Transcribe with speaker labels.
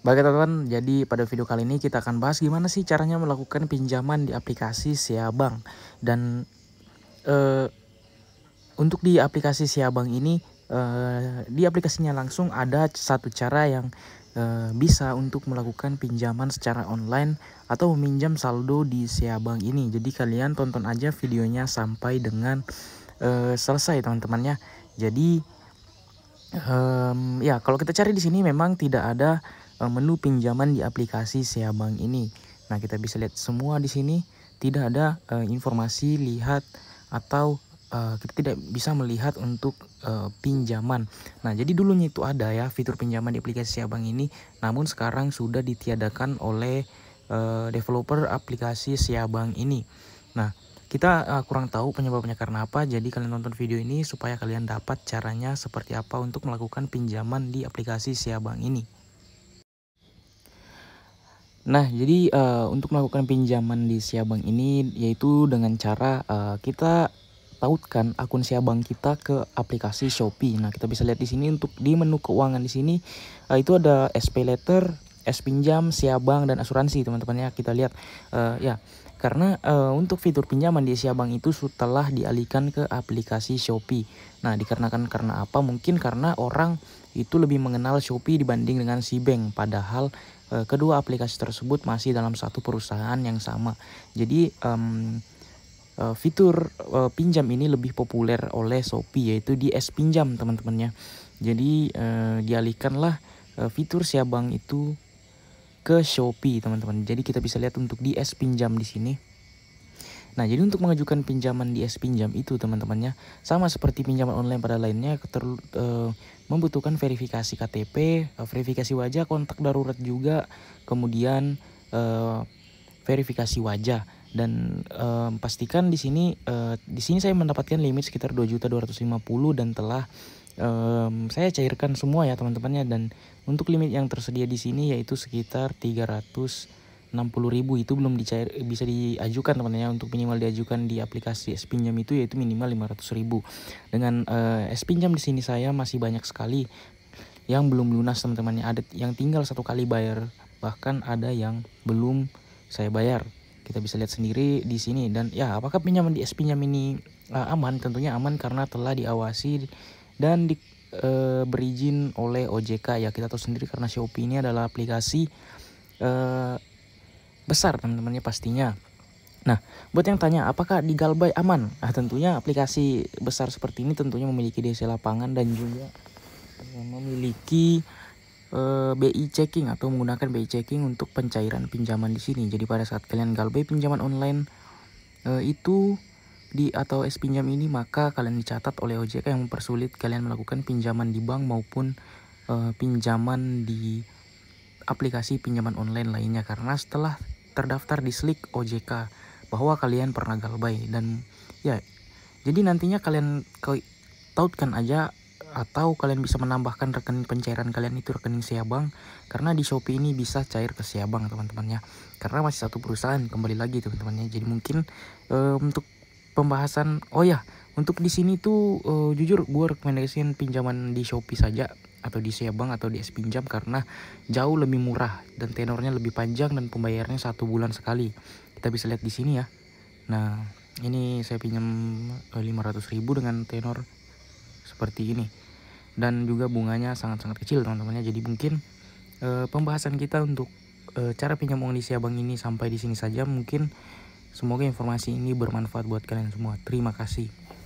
Speaker 1: Baik teman-teman, jadi pada video kali ini kita akan bahas gimana sih caranya melakukan pinjaman di aplikasi Siabang. Dan e, untuk di aplikasi Siabang ini, e, di aplikasinya langsung ada satu cara yang e, bisa untuk melakukan pinjaman secara online atau meminjam saldo di Siabang ini. Jadi kalian tonton aja videonya sampai dengan e, selesai teman-temannya. Jadi, um, ya kalau kita cari di sini memang tidak ada Eh, menu pinjaman di aplikasi Seabank ini. Nah, kita bisa lihat semua di sini tidak ada uh, informasi lihat atau uh, kita tidak bisa melihat untuk uh, pinjaman. Nah, jadi dulunya itu ada ya fitur pinjaman di aplikasi Siabang ini, namun sekarang sudah ditiadakan oleh uh, developer aplikasi Siabang ini. Nah, kita uh, kurang tahu penyebabnya karena apa, jadi kalian nonton video ini supaya kalian dapat caranya seperti apa untuk melakukan pinjaman di aplikasi Siabang ini. Nah, jadi uh, untuk melakukan pinjaman di Siabang ini yaitu dengan cara uh, kita tautkan akun Siabang kita ke aplikasi Shopee. Nah, kita bisa lihat di sini untuk di menu keuangan di sini uh, itu ada SP letter Es pinjam, siabang dan asuransi teman-teman ya kita lihat uh, ya karena uh, untuk fitur pinjaman di siabang itu setelah dialihkan ke aplikasi Shopee. Nah dikarenakan karena apa? Mungkin karena orang itu lebih mengenal Shopee dibanding dengan si bank. padahal uh, kedua aplikasi tersebut masih dalam satu perusahaan yang sama. Jadi um, fitur uh, pinjam ini lebih populer oleh Shopee yaitu di Es pinjam teman-temannya. Jadi uh, dialihkanlah fitur siabang itu ke Shopee teman-teman. Jadi kita bisa lihat untuk di S pinjam di sini. Nah, jadi untuk mengajukan pinjaman di S pinjam itu teman-temannya sama seperti pinjaman online pada lainnya ter, uh, eh, membutuhkan verifikasi KTP, eh, verifikasi wajah, kontak darurat juga, kemudian uh, verifikasi wajah dan e, pastikan di sini e, di sini saya mendapatkan limit sekitar 2.250 dan telah um, saya cairkan semua ya teman-temannya dan untuk limit yang tersedia di sini yaitu sekitar 360.000 itu belum dicair bisa diajukan teman-teman untuk minimal diajukan di aplikasi S Pinjam itu yaitu minimal 500.000. Dengan uh, S Pinjam di sini saya masih banyak sekali yang belum lunas teman-temannya ada yang tinggal satu kali bayar bahkan ada yang belum saya bayar kita bisa lihat sendiri di sini dan ya apakah pinjaman di S Pinjam ini uh, aman tentunya aman karena telah diawasi dan di, e, berizin oleh OJK ya kita tahu sendiri karena Shopee ini adalah aplikasi e, besar teman-temannya pastinya. Nah, buat yang tanya apakah di Galbay aman? Nah, tentunya aplikasi besar seperti ini tentunya memiliki DC lapangan dan juga memiliki e, eh, BI checking atau menggunakan BI checking untuk pencairan pinjaman di sini. Jadi pada saat kalian Galbay pinjaman online e, itu di atau S pinjam ini maka kalian dicatat oleh OJK yang mempersulit kalian melakukan pinjaman di bank maupun e, pinjaman di aplikasi pinjaman online lainnya karena setelah terdaftar di Slik OJK bahwa kalian pernah galbay dan ya jadi nantinya kalian tautkan aja atau kalian bisa menambahkan rekening pencairan kalian itu rekening Siabang karena di Shopee ini bisa cair ke Siabang teman-temannya karena masih satu perusahaan kembali lagi teman-temannya jadi mungkin e, untuk pembahasan oh ya untuk di sini tuh uh, jujur gue rekomendasiin pinjaman di Shopee saja atau di Seabang atau di S Pinjam karena jauh lebih murah dan tenornya lebih panjang dan pembayarannya satu bulan sekali. Kita bisa lihat di sini ya. Nah ini saya pinjam 500 eh, ribu dengan tenor seperti ini dan juga bunganya sangat-sangat kecil teman-temannya jadi mungkin uh, pembahasan kita untuk uh, cara pinjam uang di Siabang ini sampai di sini saja mungkin Semoga informasi ini bermanfaat buat kalian semua. Terima kasih.